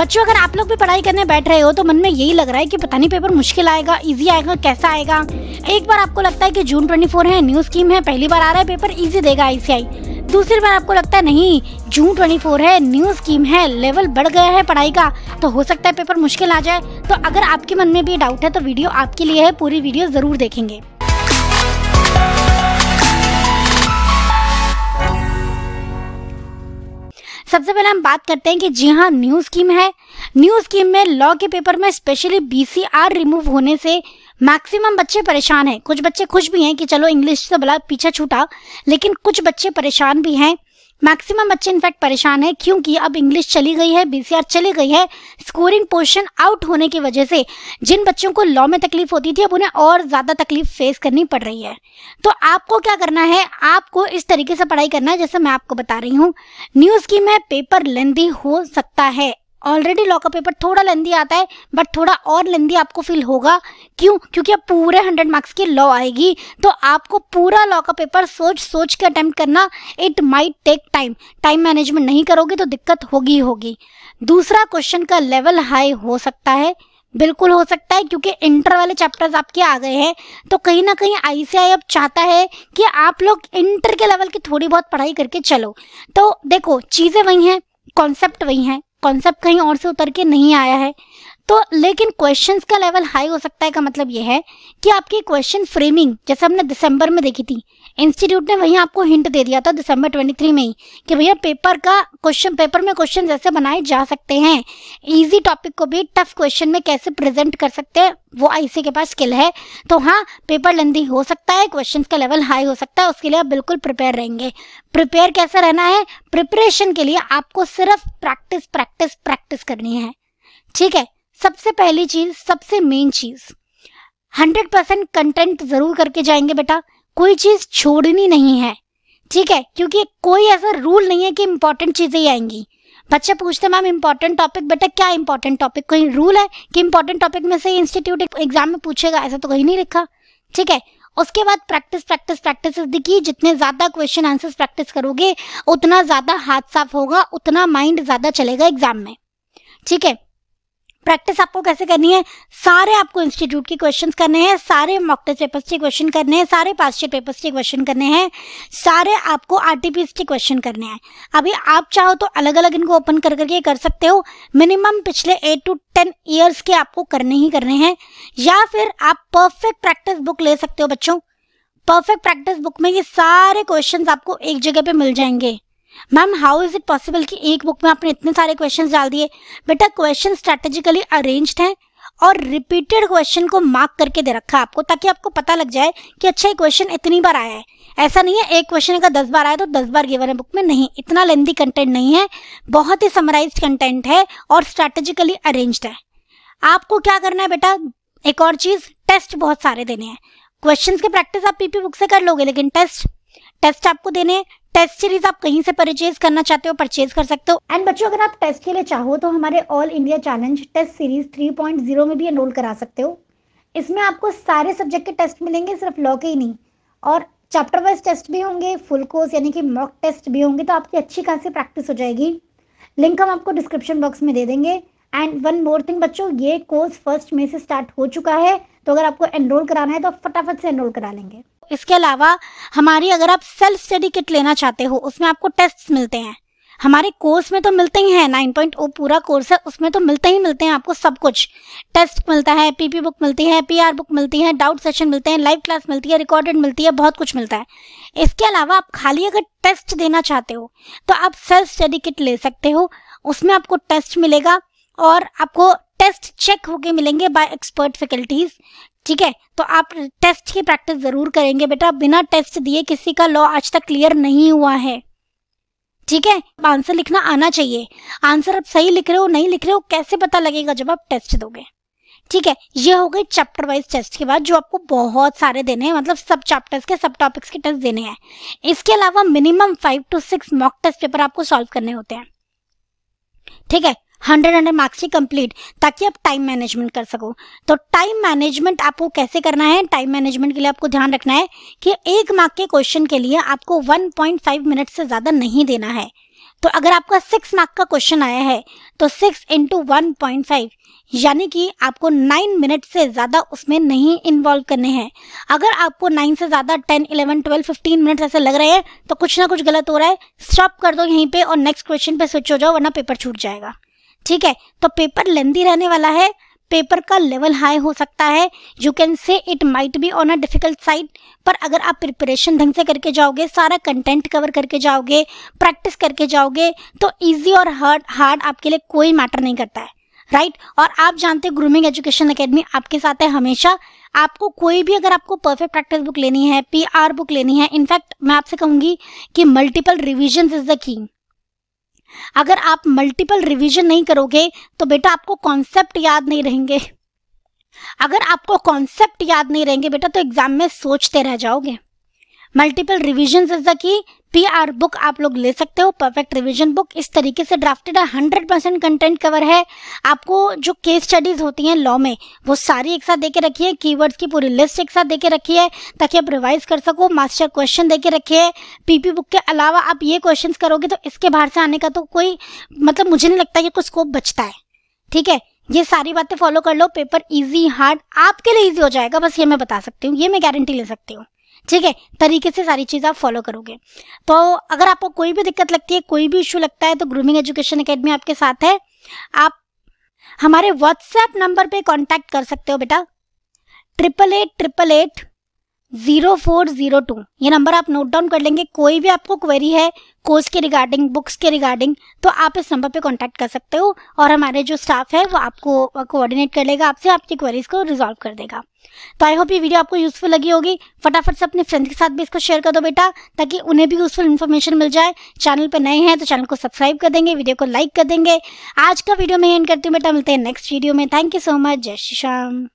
बच्चों अगर आप लोग भी पढ़ाई करने बैठ रहे हो तो मन में यही लग रहा है कि पता नहीं पेपर मुश्किल आएगा इजी आएगा कैसा आएगा एक बार आपको लगता है कि जून 24 है न्यू स्कीम है पहली बार आ रहा है पेपर इजी देगा आईसीआई दूसरी बार आपको लगता है नहीं जून 24 है न्यू स्कीम है लेवल बढ़ गया है पढ़ाई का तो हो सकता है पेपर मुश्किल आ जाए तो अगर आपके मन में भी डाउट है तो वीडियो आपके लिए है पूरी वीडियो ज़रूर देखेंगे सबसे पहले हम बात करते हैं कि जी हाँ न्यू स्कीम है न्यू स्कीम में लॉ के पेपर में स्पेशली बी रिमूव होने से मैक्सिमम बच्चे परेशान हैं कुछ बच्चे खुश भी हैं कि चलो इंग्लिश से बड़ा पीछा छूटा लेकिन कुछ बच्चे परेशान भी हैं मैक्सिमम बच्चे इनफैक्ट परेशान है क्योंकि अब इंग्लिश चली गई है बीसीआर चली गई है स्कोरिंग पोर्शन आउट होने की वजह से जिन बच्चों को लॉ में तकलीफ होती थी अब उन्हें और ज़्यादा तकलीफ फेस करनी पड़ रही है तो आपको क्या करना है आपको इस तरीके से पढ़ाई करना है जैसे मैं आपको बता रही हूँ न्यू स्कीम है पेपर लेंदी हो सकता है ऑलरेडी लॉकअप पेपर थोड़ा लेंदी आता है बट थोड़ा और लेंदी आपको फील होगा क्यों क्योंकि अब पूरे हंड्रेड मार्क्स की लॉ आएगी तो आपको पूरा लॉकअप पेपर सोच सोच के अटैम्प्ट करना it might take time time management नहीं करोगे तो दिक्कत होगी होगी दूसरा क्वेश्चन का लेवल हाई हो सकता है बिल्कुल हो सकता है क्योंकि इंटर वाले चैप्टर्स आपके आ गए हैं तो कहीं ना कहीं आई आई अब चाहता है कि आप लोग इंटर के लेवल की थोड़ी बहुत पढ़ाई करके चलो तो देखो चीज़ें वही हैं कॉन्सेप्ट वही हैं कॉन्सेप्ट कहीं और से उतर के नहीं आया है तो लेकिन क्वेश्चंस का लेवल हाई हो सकता है का मतलब यह है कि आपकी क्वेश्चन फ्रेमिंग जैसे हमने दिसंबर में देखी थी इंस्टीट्यूट ने वहीं आपको हिंट दे दिया था दिसंबर 23 में ही कि भैया पेपर का क्वेश्चन पेपर में क्वेश्चन जैसे बनाए जा सकते हैं इजी टॉपिक को भी टफ क्वेश्चन में कैसे प्रेजेंट कर सकते हैं वो आईसी के पास स्किल है तो हाँ पेपर लेंदी हो सकता है क्वेश्चन का लेवल हाई हो सकता है उसके लिए आप बिल्कुल प्रिपेयर रहेंगे प्रिपेयर कैसे रहना है प्रिपरेशन के लिए आपको सिर्फ प्रैक्टिस प्रैक्टिस प्रैक्टिस करनी है ठीक है सबसे पहली चीज सबसे मेन चीज हंड्रेड परसेंट कंटेंट जरूर करके जाएंगे बेटा कोई चीज छोड़नी नहीं है ठीक है क्योंकि कोई ऐसा रूल नहीं है कि इंपॉर्टेंट चीजें ही आएंगी बच्चे पूछते मैम इंपॉर्टेंट टॉपिक बेटा क्या इंपॉर्टेंट टॉपिक कोई रूल है कि इंपॉर्टेंट टॉपिक में से इंस्टीट्यूट एग्जाम में पूछेगा ऐसा तो कहीं नहीं लिखा ठीक है उसके बाद प्रैक्टिस प्रैक्टिस प्रैक्टिस देखिए जितने ज़्यादा क्वेश्चन आंसर्स प्रैक्टिस करोगे उतना ज़्यादा हाथ साफ होगा उतना माइंड ज़्यादा चलेगा एग्जाम में ठीक है प्रैक्टिस आपको कैसे करनी है सारे आपको इंस्टीट्यूट के क्वेश्चंस करने हैं सारे मॉक टेस्ट पेपर्स के क्वेश्चन करने हैं सारे पास ईयर पेपर्स के क्वेश्चन करने हैं सारे आपको आर के क्वेश्चन करने हैं अभी आप चाहो तो अलग अलग इनको ओपन कर करके कर सकते हो मिनिमम पिछले एट टू टेन ईयर्स के आपको करने ही करने हैं या फिर आप परफेक्ट प्रैक्टिस बुक ले सकते हो बच्चों परफेक्ट प्रैक्टिस बुक में ये सारे क्वेश्चन आपको एक जगह पे मिल जाएंगे ma'am how is it possible कि एक बुक में आपने इतने सारे क्वेश्चन डाल दिए बेटा क्वेश्चन स्ट्रेटेजिकली अरेंज्ड हैं और रिपीटेड क्वेश्चन को मार्क करके दे रखा है आपको ताकि आपको पता लग जाए कि अच्छा ये क्वेश्चन इतनी बार आया है ऐसा नहीं है एक क्वेश्चन का दस बार आया तो दस बार गिवन है बुक में नहीं इतना लेंदी कंटेंट नहीं है बहुत ही समराइज कंटेंट है और स्ट्रेटेजिकली अरेंज्ड है आपको क्या करना है बेटा एक और चीज टेस्ट बहुत सारे देने हैं क्वेश्चन की प्रैक्टिस आप पीपी बुक से कर लोगे लेकिन टेस्ट टेस्ट आपको देने हैं टेस्ट सीरीज आप कहीं से परचेज करना चाहते हो परचेज कर सकते हो एंड बच्चों अगर आप टेस्ट के लिए चाहो तो हमारे all India challenge test series 3.0 में भी एनरोल करा सकते हो इसमें आपको सारे सब्जेक्ट के टेस्ट मिलेंगे सिर्फ लॉ के ही नहीं और चैप्टर वाइज टेस्ट भी होंगे फुल कोर्स यानी कि मॉक टेस्ट भी होंगे तो आपकी अच्छी खासी प्रैक्टिस हो जाएगी लिंक हम आपको डिस्क्रिप्शन बॉक्स में दे देंगे एंड वन मोर थिंग बच्चों ये कोर्स फर्स्ट मई से स्टार्ट हो चुका है तो अगर आपको एनरोल कराना है तो फटाफट से एनरोल करा लेंगे इसके अलावा हमारी अगर आप सेल्फ स्टडी किट लेना चाहते हो उसमें आपको टेस्ट मिलते हैं हमारे कोर्स में तो मिलते ही हैं ओ oh पूरा कोर्स है उसमें तो मिलते ही मिलते हैं आपको सब कुछ टेस्ट मिलता है पीपी बुक मिलती है पीआर बुक मिलती है डाउट सेशन मिलते हैं लाइव क्लास मिलती है रिकॉर्डेड मिलती है बहुत कुछ मिलता है इसके अलावा आप खाली अगर टेस्ट देना चाहते हो तो आप सेल्फ स्टडी किट ले सकते हो उसमें आपको टेस्ट मिलेगा और आपको टेस्ट चेक होके मिलेंगे बाय एक्सपर्ट फैकल्टीज ठीक है तो आप टेस्ट की प्रैक्टिस जरूर करेंगे बेटा बिना टेस्ट दिए किसी का लॉ आज तक क्लियर नहीं हुआ है ठीक है आंसर लिखना आना चाहिए आंसर आप सही लिख रहे हो नहीं लिख रहे हो कैसे पता लगेगा जब आप टेस्ट दोगे ठीक है ये हो गए चैप्टर वाइज टेस्ट के बाद जो आपको बहुत सारे देने हैं मतलब सब चैप्टर्स के सब टॉपिक्स के टेस्ट देने हैं इसके अलावा minimum five two six mock test paper आपको सॉल्व करने होते हैं ठीक है हंड्रेड हंड्रेड मार्क्स ही कंप्लीट ताकि आप टाइम मैनेजमेंट कर सको तो टाइम मैनेजमेंट आपको कैसे करना है टाइम मैनेजमेंट के लिए आपको ध्यान रखना है कि एक मार्क के क्वेश्चन के लिए आपको 1.5 मिनट से ज़्यादा नहीं देना है तो अगर आपका सिक्स मार्क का क्वेश्चन आया है तो six into one point five यानी कि आपको नाइन मिनट से ज़्यादा उसमें नहीं इन्वॉल्व करने हैं अगर आपको नाइन से ज़्यादा ten eleven twelve fifteen minute ऐसे लग रहे हैं तो कुछ ना कुछ गलत हो रहा है स्टॉप कर दो यहीं पे और नेक्स्ट क्वेश्चन पे स्विच हो जाओ वरना पेपर छूट जाएगा ठीक है तो पेपर लेंदी रहने वाला है पेपर का लेवल हाई हो सकता है you can say it might be on a difficult side पर अगर आप प्रिपरेशन ढंग से करके जाओगे सारा कंटेंट कवर करके जाओगे प्रैक्टिस करके जाओगे तो ईजी और हार्ड हार्ड आपके लिए कोई मैटर नहीं करता है राइट right? और आप जानते हैं ग्रूमिंग एजुकेशन अकेडमी आपके साथ है हमेशा आपको कोई भी अगर आपको परफेक्ट प्रैक्टिस बुक लेनी है पी आर बुक लेनी है इनफैक्ट मैं आपसे कहूंगी कि multiple revision is the king अगर आप मल्टीपल रिवीजन नहीं करोगे तो बेटा आपको कॉन्सेप्ट याद नहीं रहेंगे अगर आपको कॉन्सेप्ट याद नहीं रहेंगे बेटा तो एग्जाम में सोचते रह जाओगे multiple revision is the key P R book आप लोग ले सकते हो परफेक्ट रिविजन बुक इस तरीके से ड्राफ्टेड है हंड्रेड परसेंट कंटेंट कवर है आपको जो केस स्टडीज होती हैं लॉ में वो सारी एक साथ देके रखी है कीवर्ड्स की पूरी लिस्ट एक साथ देके रखी है ताकि आप रिवाइज कर सको मास्टर क्वेश्चन देके रखे है पीपी बुक के अलावा आप ये क्वेश्चन करोगे तो इसके बाहर से आने का तो कोई मतलब मुझे नहीं लगता कि कोई स्कोप बचता है ठीक है ये सारी बातें फॉलो कर लो पेपर इजी हार्ड आपके लिए इजी हो जाएगा बस ये मैं बता सकती हूँ ये मैं गारंटी ले सकती हूँ ठीक है तरीके से सारी चीज़ आप फॉलो करोगे तो अगर आपको कोई भी दिक्कत लगती है कोई भी इशू लगता है तो ग्रूमिंग एजुकेशन अकेडमी आपके साथ है आप हमारे व्हाट्सएप नंबर पे कांटेक्ट कर सकते हो बेटा triple eight triple eight zero four zero two ये नंबर आप नोट डाउन कर लेंगे कोई भी आपको क्वेरी है कोर्स के रिगार्डिंग बुक्स के रिगार्डिंग तो आप इस नंबर पे कांटेक्ट कर सकते हो और हमारे जो स्टाफ है वो आपको कोऑर्डिनेट कर लेगा आपसे आपकी क्वेरीज को रिजॉल्व कर देगा तो आई होप ये वीडियो आपको यूजफुल लगी होगी फटाफट से अपने फ्रेंड्स के साथ भी इसको शेयर कर दो बेटा ताकि उन्हें भी यूजफुल इन्फॉर्मेशन मिल जाए चैनल पर नए हैं तो चैनल को सब्सक्राइब कर देंगे वीडियो को लाइक कर देंगे आज का वीडियो मैं एंड करती हूँ बेटा मिलते हैं नेक्स्ट वीडियो में थैंक यू सो मच जय श्री श्याम